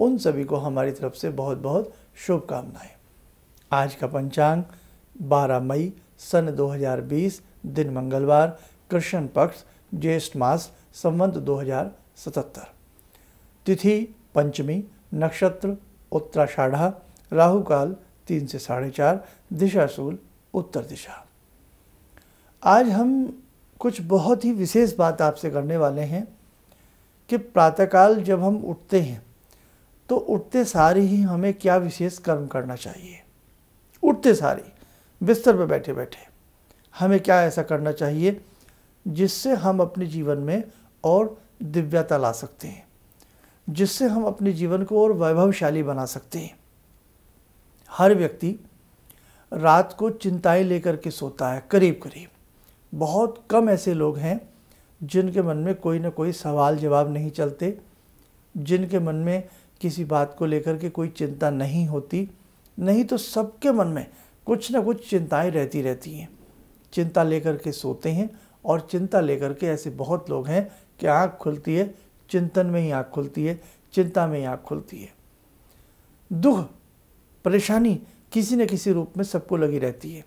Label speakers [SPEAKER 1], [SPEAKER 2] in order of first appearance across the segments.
[SPEAKER 1] उन सभी को हमारी तरफ से बहुत बहुत शुभकामनाएं आज का पंचांग 12 मई सन 2020 दिन मंगलवार कृष्ण पक्ष ज्येष्ठ मास संबंध 2077 तिथि पंचमी नक्षत्र उत्तराषाढ़ा राहु काल तीन से साढ़े चार दिशाशूल उत्तर दिशा आज हम कुछ बहुत ही विशेष बात आपसे करने वाले हैं कि प्रातःकाल जब हम उठते हैं तो उठते सारे ही हमें क्या विशेष कर्म करना चाहिए उठते सारे बिस्तर पर बैठे बैठे हमें क्या ऐसा करना चाहिए जिससे हम अपने जीवन में और दिव्यता ला सकते हैं जिससे हम अपने जीवन को और वैभवशाली बना सकते हैं हर व्यक्ति रात को चिंताएं लेकर के सोता है करीब करीब बहुत कम ऐसे लोग हैं जिनके मन में कोई ना कोई सवाल जवाब नहीं चलते जिनके मन में किसी बात को लेकर के कोई चिंता नहीं होती नहीं तो सबके मन में कुछ ना कुछ चिंताएं रहती रहती हैं चिंता लेकर के सोते हैं और चिंता लेकर के ऐसे बहुत लोग हैं कि आँख खुलती है चिंतन में ही आँख खुलती है चिंता में ही आँख खुलती है दुख परेशानी किसी न किसी रूप में सबको लगी रहती है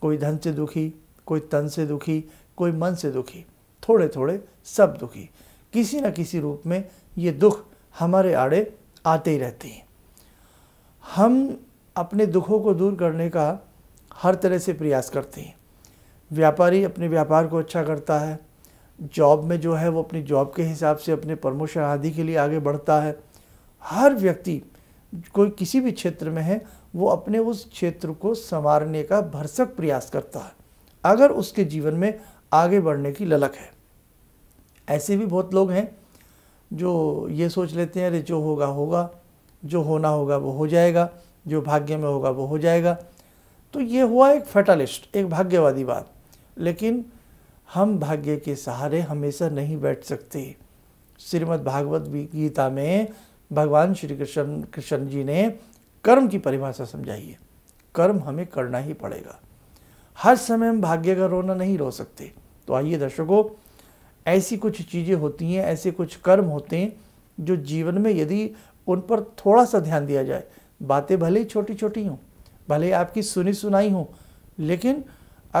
[SPEAKER 1] कोई धन से दुखी कोई तन से दुखी कोई मन से दुखी थोड़े थोड़े सब दुखी किसी न किसी रूप में ये दुख हमारे आड़े आते ही रहते हैं हम अपने दुखों को दूर करने का हर तरह से प्रयास करते हैं व्यापारी अपने व्यापार को अच्छा करता है जॉब में जो है वो अपनी जॉब के हिसाब से अपने प्रमोशन आदि के लिए आगे बढ़ता है हर व्यक्ति कोई किसी भी क्षेत्र में है वो अपने उस क्षेत्र को संवारने का भरसक प्रयास करता है अगर उसके जीवन में आगे बढ़ने की ललक है ऐसे भी बहुत लोग हैं जो ये सोच लेते हैं अरे जो होगा होगा जो होना होगा वो हो जाएगा जो भाग्य में होगा वो हो जाएगा तो ये हुआ एक फेटालिस्ट एक भाग्यवादी बात लेकिन हम भाग्य के सहारे हमेशा नहीं बैठ सकते श्रीमद् भागवत गीता में भगवान श्री कृष्ण कृष्ण जी ने कर्म की परिभाषा समझाई है कर्म हमें करना ही पड़ेगा हर समय हम भाग्य का रोना नहीं रो सकते तो आइए दर्शकों ऐसी कुछ चीज़ें होती हैं ऐसे कुछ कर्म होते हैं जो जीवन में यदि उन पर थोड़ा सा ध्यान दिया जाए बातें भले ही छोटी छोटी हों भले आपकी सुनी सुनाई हो लेकिन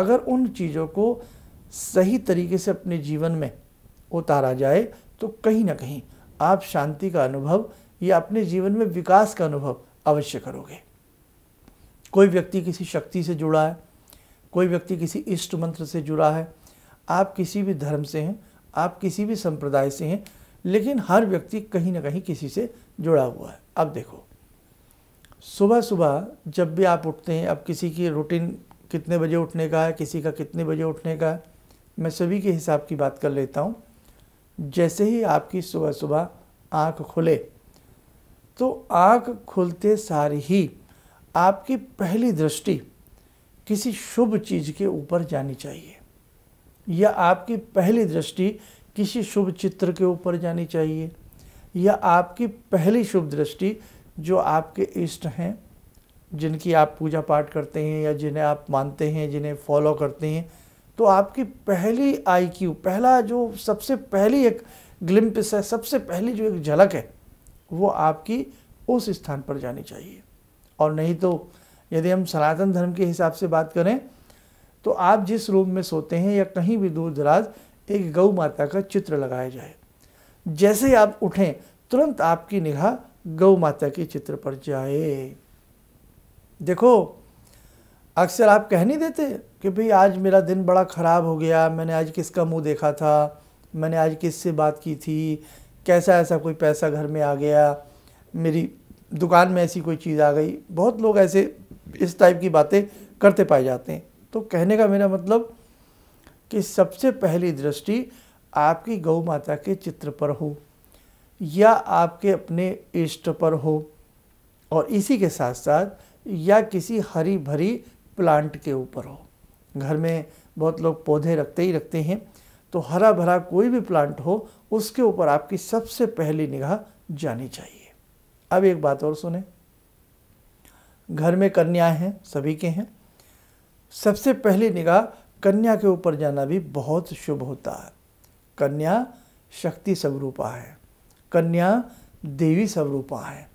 [SPEAKER 1] अगर उन चीज़ों को सही तरीके से अपने जीवन में उतारा जाए तो कहीं ना कहीं आप शांति का अनुभव या अपने जीवन में विकास का अनुभव अवश्य करोगे कोई व्यक्ति किसी शक्ति से जुड़ा है कोई व्यक्ति किसी इष्ट मंत्र से जुड़ा है आप किसी भी धर्म से हैं आप किसी भी संप्रदाय से हैं लेकिन हर व्यक्ति कहीं ना कहीं किसी से जुड़ा हुआ है अब देखो सुबह सुबह जब भी आप उठते हैं अब किसी की रूटीन कितने बजे उठने का है किसी का कितने बजे उठने का है मैं सभी के हिसाब की बात कर लेता हूँ जैसे ही आपकी सुबह सुबह आँख खुले तो आँख खुलते सार ही आपकी पहली दृष्टि किसी शुभ चीज़ के ऊपर जानी चाहिए या आपकी पहली दृष्टि किसी शुभ चित्र के ऊपर जानी चाहिए या आपकी पहली शुभ दृष्टि जो आपके इष्ट हैं जिनकी आप पूजा पाठ करते हैं या जिन्हें आप मानते हैं जिन्हें फॉलो करते हैं तो आपकी पहली आई क्यू पहला जो सबसे पहली एक ग्लिम्पस है सबसे पहली जो एक झलक है वो आपकी उस स्थान पर जानी चाहिए और नहीं तो यदि हम सनातन धर्म के हिसाब से बात करें तो आप जिस रूम में सोते हैं या कहीं भी दूर दराज एक गौ माता का चित्र लगाया जाए जैसे आप उठें तुरंत आपकी निगाह गौ माता के चित्र पर जाए देखो अक्सर आप कह नहीं देते कि भाई आज मेरा दिन बड़ा ख़राब हो गया मैंने आज किसका मुंह देखा था मैंने आज किससे बात की थी कैसा ऐसा कोई पैसा घर में आ गया मेरी दुकान में ऐसी कोई चीज़ आ गई बहुत लोग ऐसे इस टाइप की बातें करते पाए जाते हैं तो कहने का मेरा मतलब कि सबसे पहली दृष्टि आपकी गौ माता के चित्र पर हो या आपके अपने इष्ट पर हो और इसी के साथ साथ या किसी हरी भरी प्लांट के ऊपर हो घर में बहुत लोग पौधे रखते ही रखते हैं तो हरा भरा कोई भी प्लांट हो उसके ऊपर आपकी सबसे पहली निगाह जानी चाहिए अब एक बात और सुने घर में कन्याएं हैं सभी के हैं सबसे पहली निगाह कन्या के ऊपर जाना भी बहुत शुभ होता है कन्या शक्ति स्वरूपा है कन्या देवी स्वरूपा है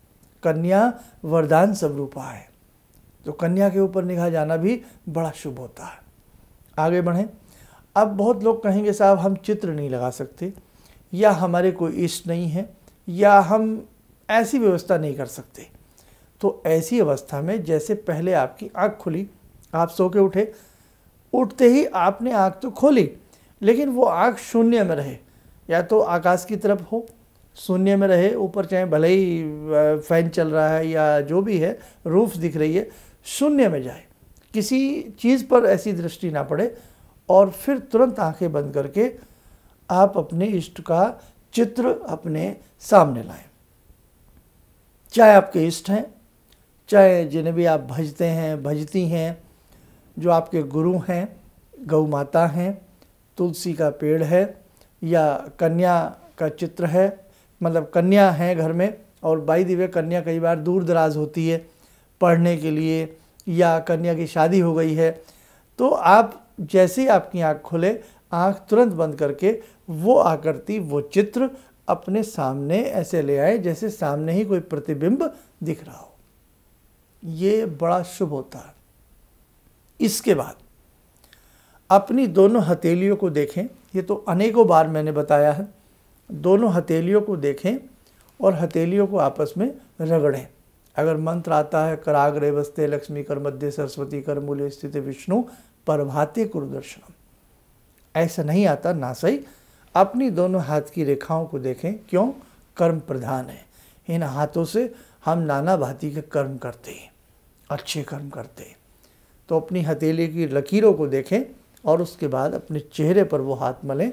[SPEAKER 1] कन्या वरदान स्वरूपा है तो कन्या के ऊपर निगाह जाना भी बड़ा शुभ होता है आगे बढ़ें अब बहुत लोग कहेंगे साहब हम चित्र नहीं लगा सकते या हमारे कोई इष्ट नहीं है या हम ऐसी व्यवस्था नहीं कर सकते तो ऐसी अवस्था में जैसे पहले आपकी आँख खुली आप सो के उठे उठते ही आपने आँख तो खोली लेकिन वो आँख शून्य में रहे या तो आकाश की तरफ हो शून्य में रहे ऊपर चाहे भले ही फैन चल रहा है या जो भी है रूफ दिख रही है शून्य में जाए किसी चीज़ पर ऐसी दृष्टि ना पड़े और फिर तुरंत आंखें बंद करके आप अपने इष्ट का चित्र अपने सामने लाएं चाहे आपके इष्ट हैं चाहे जिन्हें भी आप भजते हैं भजती हैं जो आपके गुरु हैं गौ माता हैं तुलसी का पेड़ है या कन्या का चित्र है मतलब कन्या है घर में और बाई दिव्य कन्या कई बार दूर दराज होती है पढ़ने के लिए या कन्या की शादी हो गई है तो आप जैसे ही आपकी आँख खुले आँख तुरंत बंद करके वो आकृति वो चित्र अपने सामने ऐसे ले आए जैसे सामने ही कोई प्रतिबिंब दिख रहा हो ये बड़ा शुभ होता है इसके बाद अपनी दोनों हथेलियों को देखें ये तो अनेकों बार मैंने बताया है दोनों हथेलियों को देखें और हथेलियों को आपस में रगड़ें अगर मंत्र आता है कराग रे बस्ते लक्ष्मी कर मध्य सरस्वती कर मूल्य स्थित विष्णु प्रभाते कुरुदर्शनम ऐसा नहीं आता ना सही अपनी दोनों हाथ की रेखाओं को देखें क्यों कर्म प्रधान है इन हाथों से हम नाना भांति के कर्म करते हैं अच्छे कर्म करते हैं तो अपनी हथेली की लकीरों को देखें और उसके बाद अपने चेहरे पर वो हाथ मलें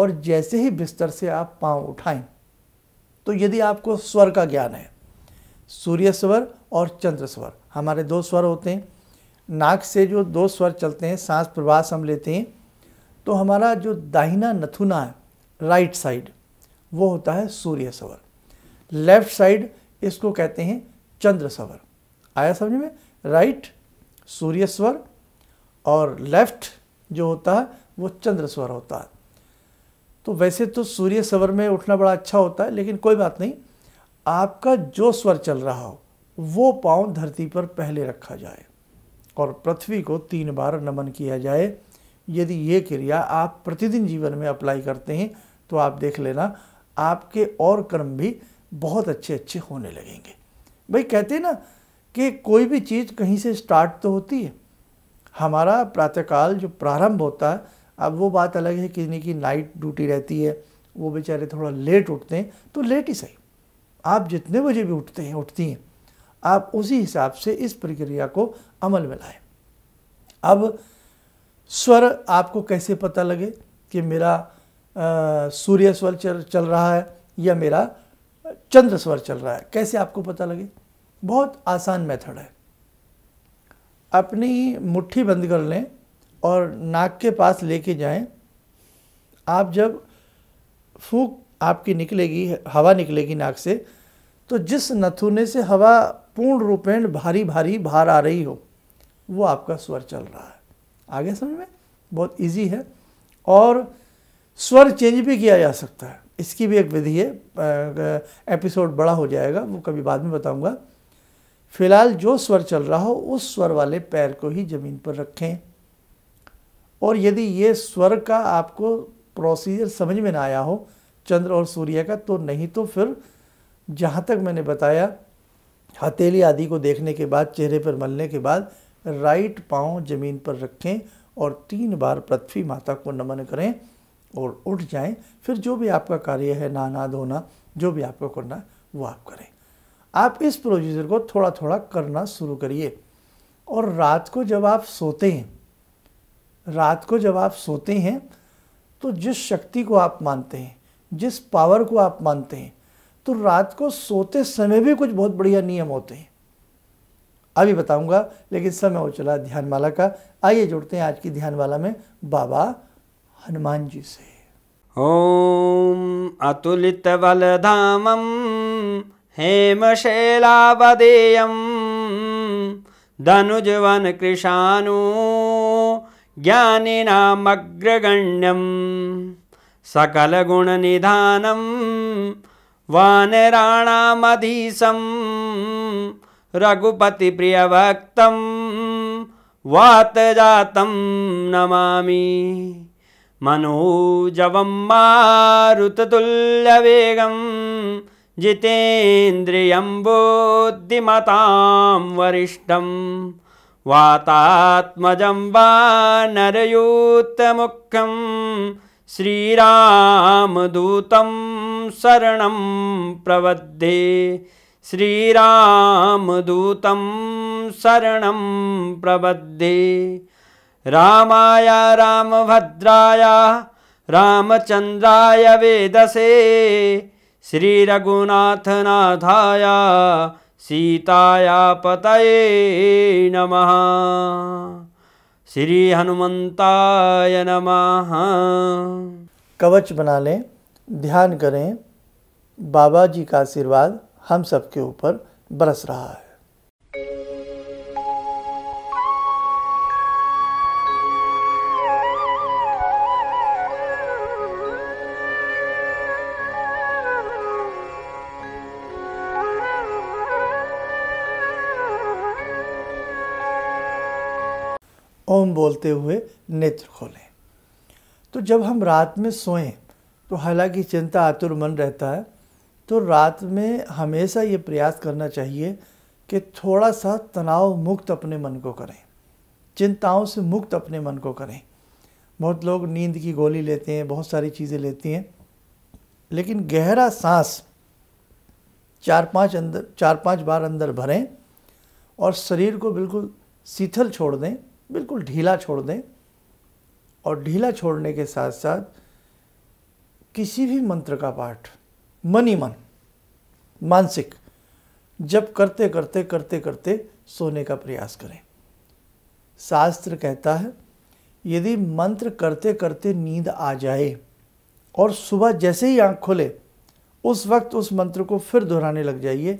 [SPEAKER 1] और जैसे ही बिस्तर से आप पांव उठाएं तो यदि आपको स्वर का ज्ञान है सूर्य स्वर और चंद्र स्वर हमारे दो स्वर होते हैं नाक से जो दो स्वर चलते हैं सांस प्रवास हम लेते हैं तो हमारा जो दाहिना नथुना है राइट साइड वो होता है सूर्य स्वर लेफ्ट साइड इसको कहते हैं चंद्र स्वर आया समझ में राइट सूर्य स्वर और लेफ्ट जो होता है वो चंद्र स्वर होता है तो वैसे तो सूर्य स्वर में उठना बड़ा अच्छा होता है लेकिन कोई बात नहीं आपका जो स्वर चल रहा हो वो पाँव धरती पर पहले रखा जाए और पृथ्वी को तीन बार नमन किया जाए यदि ये क्रिया आप प्रतिदिन जीवन में अप्लाई करते हैं तो आप देख लेना आपके और कर्म भी बहुत अच्छे अच्छे होने लगेंगे भाई कहते हैं ना कि कोई भी चीज़ कहीं से स्टार्ट तो होती है हमारा प्रातःकाल जो प्रारंभ होता है अब वो बात अलग है किसी की नाइट ड्यूटी रहती है वो बेचारे थोड़ा लेट उठते हैं तो लेट ही सही आप जितने बजे भी उठते हैं उठती हैं आप उसी हिसाब से इस प्रक्रिया को अमल में लाएं अब स्वर आपको कैसे पता लगे कि मेरा सूर्य स्वर चल चल रहा है या मेरा चंद्र स्वर चल रहा है कैसे आपको पता लगे बहुत आसान मेथड है अपनी मुट्ठी बंद कर लें और नाक के पास लेके जाएं आप जब फूक आपकी निकलेगी हवा निकलेगी नाक से तो जिस नथुने से हवा पूर्ण रूपेण भारी भारी बाहर आ रही हो वो आपका स्वर चल रहा है आगे समझ में बहुत इजी है और स्वर चेंज भी किया जा सकता है इसकी भी एक विधि है एपिसोड बड़ा हो जाएगा वो कभी बाद में बताऊंगा फिलहाल जो स्वर चल रहा हो उस स्वर वाले पैर को ही ज़मीन पर रखें और यदि ये स्वर का आपको प्रोसीजर समझ में ना आया हो चंद्र और सूर्य का तो नहीं तो फिर जहाँ तक मैंने बताया हथेली आदि को देखने के बाद चेहरे पर मलने के बाद राइट पाँव जमीन पर रखें और तीन बार पृथ्वी माता को नमन करें और उठ जाएं फिर जो भी आपका कार्य है नहाना धोना जो भी आपको करना वो आप करें आप इस प्रोसीजर को थोड़ा थोड़ा करना शुरू करिए और रात को जब आप सोते हैं रात को जब आप सोते हैं तो जिस शक्ति को आप मानते हैं जिस पावर को आप मानते हैं तो रात को सोते समय भी कुछ बहुत बढ़िया नियम होते हैं अभी बताऊंगा लेकिन समय हो चला ध्यानमाला का आइए जुड़ते हैं आज की ध्यानमाला में बाबा हनुमान जी से
[SPEAKER 2] ओम अतुलित बल धामम हेमशैलावदेयं धनुजवनकृशानु ज्ञानिनामग्रगण्यं सकलगुणनिधानं वानराणामधीशं रघुपतिप्रियभक्तं वातजातं नमामि मनोजवं मारुततुल्यवेगम् जितेन्द्रियं बुद्धिमतां वरिष्ठं वातात्मजं वा श्रीरामदूतं शरणं प्रवद्धे श्रीरामदूतं शरणं प्रबद्धे रामाय रामभद्राय रामचन्द्राय वेदसे श्री नाथाया सीताया पतये नमः श्री हनुमंताय नमः
[SPEAKER 1] कवच बना लें ध्यान करें बाबा जी का आशीर्वाद हम सबके ऊपर बरस रहा है ओम बोलते हुए नेत्र खोलें तो जब हम रात में सोएं तो हालांकि चिंता आतुर मन रहता है तो रात में हमेशा ये प्रयास करना चाहिए कि थोड़ा सा तनाव मुक्त अपने मन को करें चिंताओं से मुक्त अपने मन को करें बहुत लोग नींद की गोली लेते हैं बहुत सारी चीज़ें लेती हैं लेकिन गहरा सांस चार पांच अंदर चार पांच बार अंदर भरें और शरीर को बिल्कुल शिथिल छोड़ दें बिल्कुल ढीला छोड़ दें और ढीला छोड़ने के साथ साथ किसी भी मंत्र का पाठ मनी मन मानसिक जब करते करते करते करते सोने का प्रयास करें शास्त्र कहता है यदि मंत्र करते करते नींद आ जाए और सुबह जैसे ही आँख खोले उस वक्त उस मंत्र को फिर दोहराने लग जाइए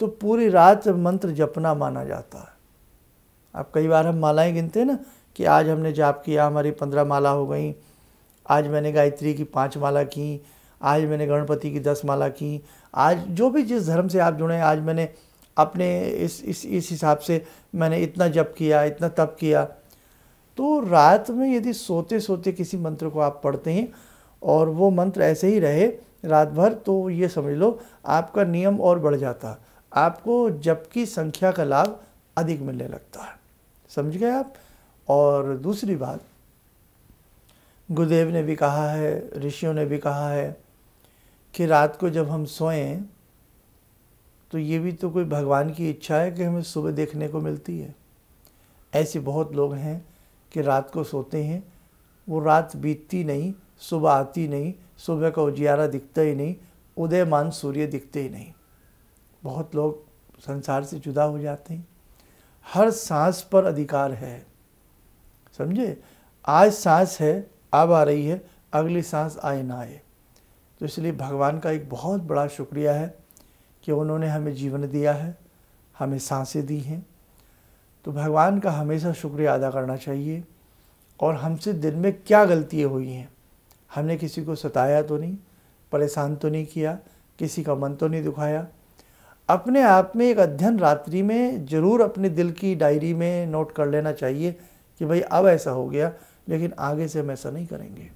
[SPEAKER 1] तो पूरी रात मंत्र जपना माना जाता है अब कई बार हम मालाएं गिनते हैं ना कि आज हमने जाप किया हमारी पंद्रह माला हो गई आज मैंने गायत्री की पाँच माला की आज मैंने गणपति की दस माला की आज जो भी जिस धर्म से आप जुड़े आज मैंने अपने इस इस इस हिसाब से मैंने इतना जप किया इतना तप किया तो रात में यदि सोते सोते किसी मंत्र को आप पढ़ते हैं और वो मंत्र ऐसे ही रहे रात भर तो ये समझ लो आपका नियम और बढ़ जाता आपको जप की संख्या का लाभ अधिक मिलने लगता है समझ गए आप और दूसरी बात गुरुदेव ने भी कहा है ऋषियों ने भी कहा है कि रात को जब हम सोएं तो ये भी तो कोई भगवान की इच्छा है कि हमें सुबह देखने को मिलती है ऐसे बहुत लोग हैं कि रात को सोते हैं वो रात बीतती नहीं सुबह आती नहीं सुबह का उजियारा दिखता ही नहीं उदयमान सूर्य दिखते ही नहीं बहुत लोग संसार से जुदा हो जाते हैं हर सांस पर अधिकार है समझे आज सांस है अब आ रही है अगली सांस आए ना आए तो इसलिए भगवान का एक बहुत बड़ा शुक्रिया है कि उन्होंने हमें जीवन दिया है हमें सांसें दी हैं तो भगवान का हमेशा शुक्रिया अदा करना चाहिए और हमसे दिन में क्या गलतियाँ हुई हैं हमने किसी को सताया तो नहीं परेशान तो नहीं किया किसी का मन तो नहीं दुखाया अपने आप में एक अध्ययन रात्रि में ज़रूर अपने दिल की डायरी में नोट कर लेना चाहिए कि भाई अब ऐसा हो गया लेकिन आगे से हम ऐसा नहीं करेंगे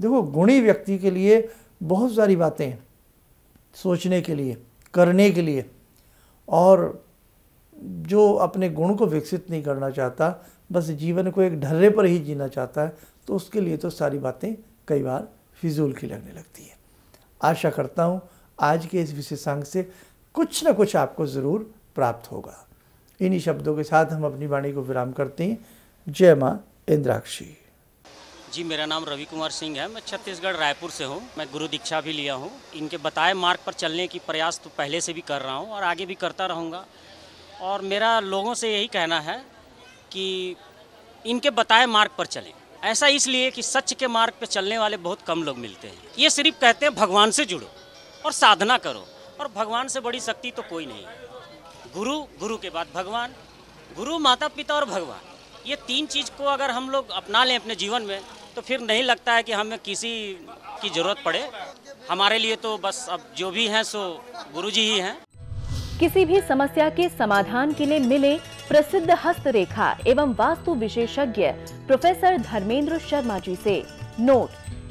[SPEAKER 1] देखो गुणी व्यक्ति के लिए बहुत सारी बातें हैं सोचने के लिए करने के लिए और जो अपने गुण को विकसित नहीं करना चाहता बस जीवन को एक ढर्रे पर ही जीना चाहता है तो उसके लिए तो सारी बातें कई बार फिजूल की लगने लगती है आशा करता हूँ आज के इस विशेषांक से कुछ ना कुछ आपको ज़रूर प्राप्त होगा इन्हीं शब्दों के साथ हम अपनी वाणी को विराम करते हैं जय माँ इंद्राक्षी
[SPEAKER 2] जी मेरा नाम रवि कुमार सिंह है मैं छत्तीसगढ़ रायपुर से हूँ मैं गुरु दीक्षा भी लिया हूँ इनके बताए मार्ग पर चलने की प्रयास तो पहले से भी कर रहा हूँ और आगे भी करता रहूँगा और मेरा लोगों से यही कहना है कि इनके बताए मार्ग पर चलें ऐसा इसलिए कि सच के मार्ग पर चलने वाले बहुत कम लोग मिलते हैं ये सिर्फ कहते हैं भगवान से जुड़ो और साधना करो पर भगवान से बड़ी शक्ति तो कोई नहीं गुरु गुरु के बाद भगवान गुरु माता पिता और भगवान ये तीन चीज़ को अगर हम लोग अपना लें अपने जीवन में तो फिर नहीं लगता है कि हमें किसी की ज़रूरत पड़े हमारे लिए तो बस अब जो भी हैं सो गुरु जी ही हैं
[SPEAKER 1] किसी भी समस्या के समाधान के लिए मिले प्रसिद्ध हस्तरेखा एवं वास्तु विशेषज्ञ प्रोफेसर धर्मेंद्र शर्मा जी से नोट